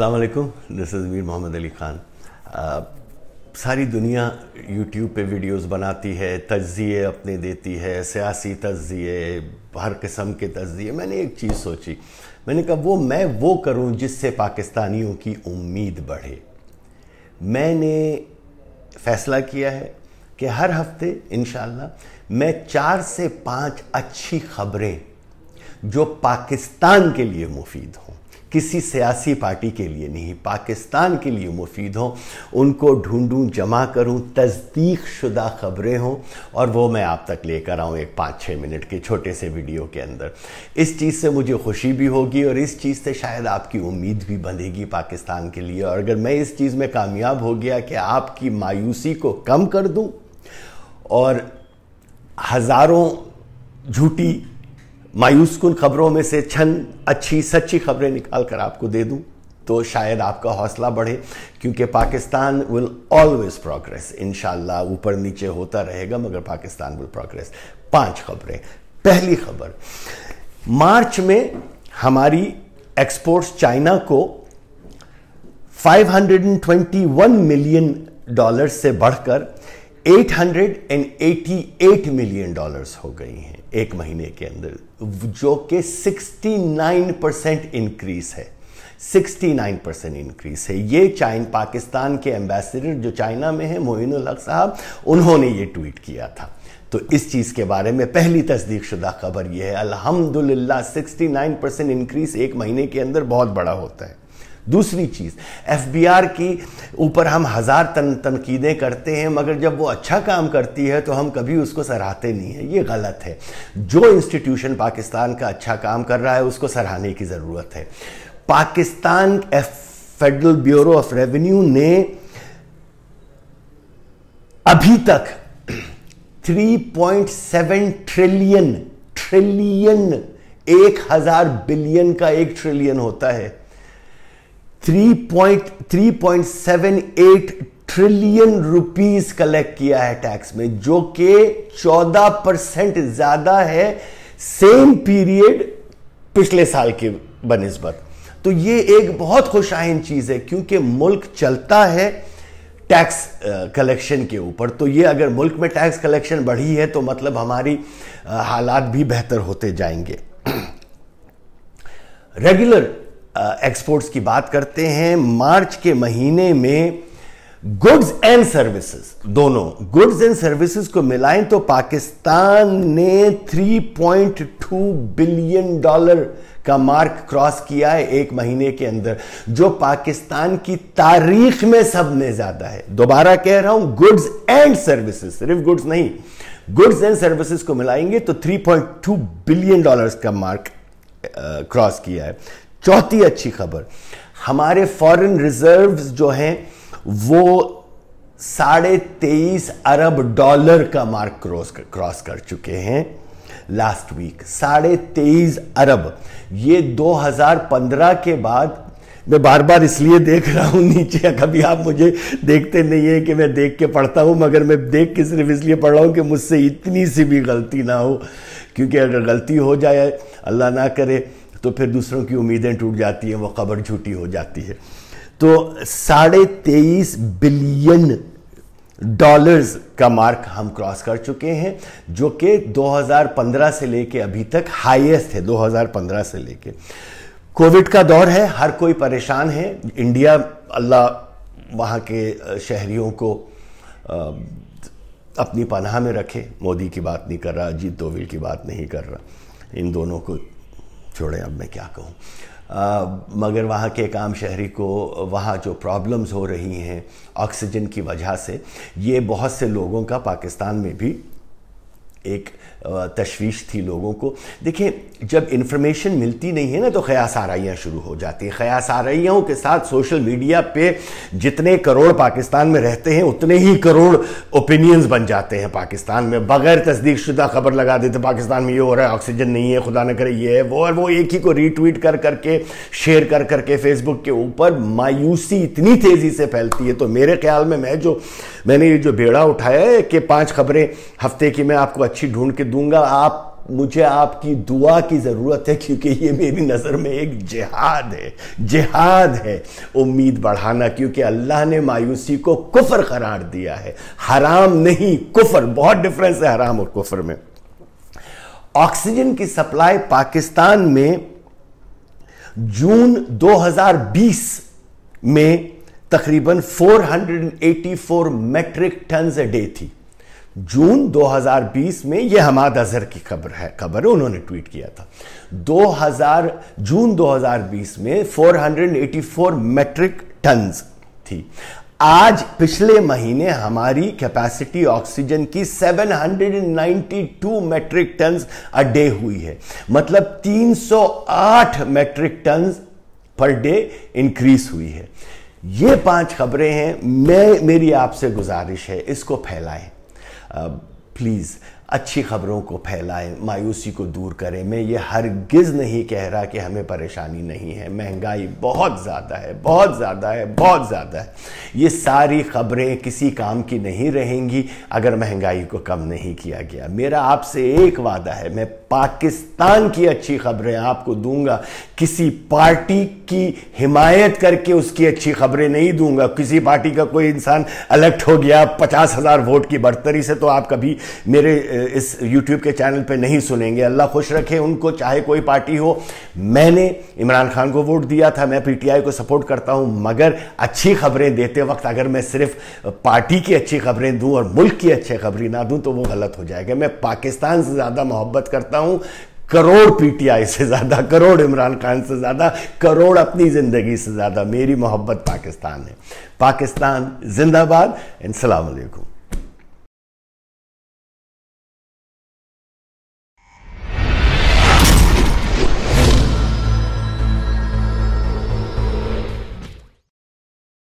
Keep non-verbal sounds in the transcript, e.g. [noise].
अलैक्म this is Mir Mohammad Ali Khan सारी दुनिया YouTube पे वीडियोस बनाती है तजिए अपने देती है सियासी तजिए हर किस्म के तजिए मैंने एक चीज़ सोची मैंने कहा वो मैं वो करूँ जिससे पाकिस्तानियों की उम्मीद बढ़े मैंने फ़ैसला किया है कि हर हफ्ते इन मैं चार से पाँच अच्छी खबरें जो पाकिस्तान के लिए मुफीद हों किसी सियासी पार्टी के लिए नहीं पाकिस्तान के लिए मुफीद हों उनको ढूंढूं जमा करूं तस्दीक शुदा खबरें हों और वो मैं आप तक लेकर आऊं एक पाँच छः मिनट के छोटे से वीडियो के अंदर इस चीज़ से मुझे खुशी भी होगी और इस चीज़ से शायद आपकी उम्मीद भी बंधेगी पाकिस्तान के लिए और अगर मैं इस चीज़ में कामयाब हो गया कि आपकी मायूसी को कम कर दूँ और हज़ारों झूठी मायूस खबरों में से छंद अच्छी सच्ची खबरें निकाल कर आपको दे दूं तो शायद आपका हौसला बढ़े क्योंकि Pakistan will always progress in ऊपर नीचे होता रहेगा मगर पाकिस्तान विल प्रोग्रेस पांच खबरें पहली खबर मार्च में हमारी एक्सपोर्ट्स चाइना को 521 मिलियन डॉलर से बढ़कर 888 मिलियन डॉलर्स हो गई हैं एक महीने के अंदर जो कि 69 परसेंट इंक्रीज है 69 परसेंट इंक्रीज है ये चाइन पाकिस्तान के एम्बेसडर जो चाइना में है मोइन हक साहब उन्होंने ये ट्वीट किया था तो इस चीज़ के बारे में पहली तस्दीक शुदा खबर यह है सिक्सटी नाइन परसेंट इंक्रीज एक महीने के अंदर बहुत बड़ा होता है दूसरी चीज़ एफबीआर की ऊपर हम हज़ार तन तनकीदें करते हैं मगर जब वो अच्छा काम करती है तो हम कभी उसको सराहते नहीं है ये गलत है जो इंस्टीट्यूशन पाकिस्तान का अच्छा काम कर रहा है उसको सराहने की ज़रूरत है Pakistan federal bureau of revenue ने अभी तक 3.7 ट्रिलियन ट्रिलियन एक हजार बिलियन का एक ट्रिलियन होता है 3.78 ट्रिलियन रुपीस कलेक्ट किया है टैक्स में जो कि 14 परसेंट ज्यादा है सेम पीरियड पिछले साल के बनस्बत तो ये एक बहुत खुशाइन चीज है क्योंकि मुल्क चलता है टैक्स कलेक्शन के ऊपर तो ये अगर मुल्क में टैक्स कलेक्शन बढ़ी है तो मतलब हमारी हालात भी बेहतर होते जाएंगे रेगुलर [clears throat] एक्सपोर्ट्स की बात करते हैं मार्च के महीने में गुड्स एंड सर्विसेज दोनों गुड्स एंड सर्विसेज को मिलाएं तो पाकिस्तान ने 3.2 बिलियन डॉलर का मार्क क्रॉस किया है एक महीने के अंदर जो पाकिस्तान की तारीख में सबने ज्यादा है दोबारा कह रहा हूं गुड्स एंड सर्विसेज सिर्फ गुड्स नहीं गुड्स एंड सर्विसेज को मिलाएंगे तो 3.2 बिलियन डॉलर्स का मार्क क्रॉस किया है चौथी अच्छी खबर हमारे फॉरेन रिजर्व्स जो हैं वो साढ़े तेईस अरब डॉलर का मार्क क्रॉस क्रॉस कर चुके हैं लास्ट वीक साढ़े तेईस अरब ये 2015 के बाद मैं बार बार इसलिए देख रहा हूँ नीचे कभी आप मुझे देखते नहीं है कि मैं देख के पढ़ता हूँ मगर मैं देख के सिर्फ इसलिए पढ़ रहा हूँ कि मुझसे इतनी सी भी गलती ना हो क्योंकि अगर गलती हो जाए अल्लाह ना करे तो फिर दूसरों की उम्मीदें टूट जाती हैं वो खबर झूठी हो जाती है तो साढ़े तेईस बिलियन डॉलर्स का मार्क हम क्रॉस कर चुके हैं जो कि 2015 से लेके अभी तक हाईएस्ट है 2015 से लेके कोविड का दौर है हर कोई परेशान है इंडिया अल्लाह वहाँ के शहरियों को अपनी पनाह में रखे मोदी की बात नहीं कर रहा अजीत दोविल की बात नहीं कर रहा इन दोनों को छोड़े अब मैं क्या कहूँ मगर वहाँ के एक आम शहरी को वहाँ जो प्रॉब्लम्स हो रही हैं ऑक्सीजन की वजह से ये बहुत से लोगों का पाकिस्तान में भी एक तशवीश थी लोगों को देखिए जब इन्फॉर्मेशन मिलती नहीं है ना तो ख़यास आरइयाँ शुरू हो जाती हैं ख़यास आरइयों के साथ सोशल मीडिया पे जितने करोड़ पाकिस्तान में रहते हैं उतने ही करोड़ ओपिनियंस बन जाते हैं पाकिस्तान में बग़ैर तस्दीक शुदा खबर लगा देते पाकिस्तान में ये हो रहा है ऑक्सीजन नहीं है खुदा न करे ये है वो और वो एक ही को रीट्वीट कर करके शेयर कर करके फेसबुक के ऊपर मायूसी इतनी तेज़ी से फैलती है तो मेरे ख्याल में मैं जो मैंने ये जो बेड़ा उठाया है कि पांच खबरें हफ्ते की मैं आपको अच्छी ढूंढ के दूंगा आप मुझे आपकी दुआ की ज़रूरत है क्योंकि ये मेरी नज़र में एक जिहाद है जिहाद है उम्मीद बढ़ाना क्योंकि अल्लाह ने मायूसी को कुफर करार दिया है हराम नहीं कुफर बहुत डिफरेंस है हराम और कुफर में ऑक्सीजन की सप्लाई पाकिस्तान में जून 2020 में तकरीबन 484 मेट्रिक टन ए डे थी जून 2020 में यह हमाद अजहर की खबर है खबर उन्होंने ट्वीट किया था 2000 जून 2020 में 484 मेट्रिक टन्स थी आज पिछले महीने हमारी कैपेसिटी ऑक्सीजन की 792 मेट्रिक टन्स अ डे हुई है मतलब 308 metric tons per day increase हुई है ये पांच खबरें हैं मैं मेरी आपसे गुजारिश है इसको फैलाएं प्लीज़ अच्छी खबरों को फैलाएं मायूसी को दूर करें मैं ये हरगिज़ नहीं कह रहा कि हमें परेशानी नहीं है महंगाई बहुत ज़्यादा है बहुत ज़्यादा है बहुत ज़्यादा है ये सारी खबरें किसी काम की नहीं रहेंगी अगर महंगाई को कम नहीं किया गया मेरा आपसे एक वादा है मैं पाकिस्तान की अच्छी खबरें आपको दूंगा किसी पार्टी की हिमायत करके उसकी अच्छी खबरें नहीं दूंगा किसी पार्टी का कोई इंसान अलेक्ट हो गया पचास हज़ार वोट की बढ़तरी से तो आप कभी मेरे इस यूट्यूब के चैनल पे नहीं सुनेंगे अल्लाह खुश रखे उनको चाहे कोई पार्टी हो मैंने इमरान खान को वोट दिया था मैं पीटीआई को सपोर्ट करता हूं मगर अच्छी खबरें देते वक्त अगर मैं सिर्फ पार्टी की अच्छी खबरें दूं और मुल्क की अच्छी खबरें ना दूं तो वो गलत हो जाएगा मैं पाकिस्तान से ज़्यादा मोहब्बत करता हूं करोड़ पीटीआई से ज़्यादा करोड़ इमरान खान से ज़्यादा करोड़ अपनी ज़िंदगी से ज़्यादा मेरी मोहब्बत पाकिस्तान है पाकिस्तान जिंदाबाद एंड सलामकुम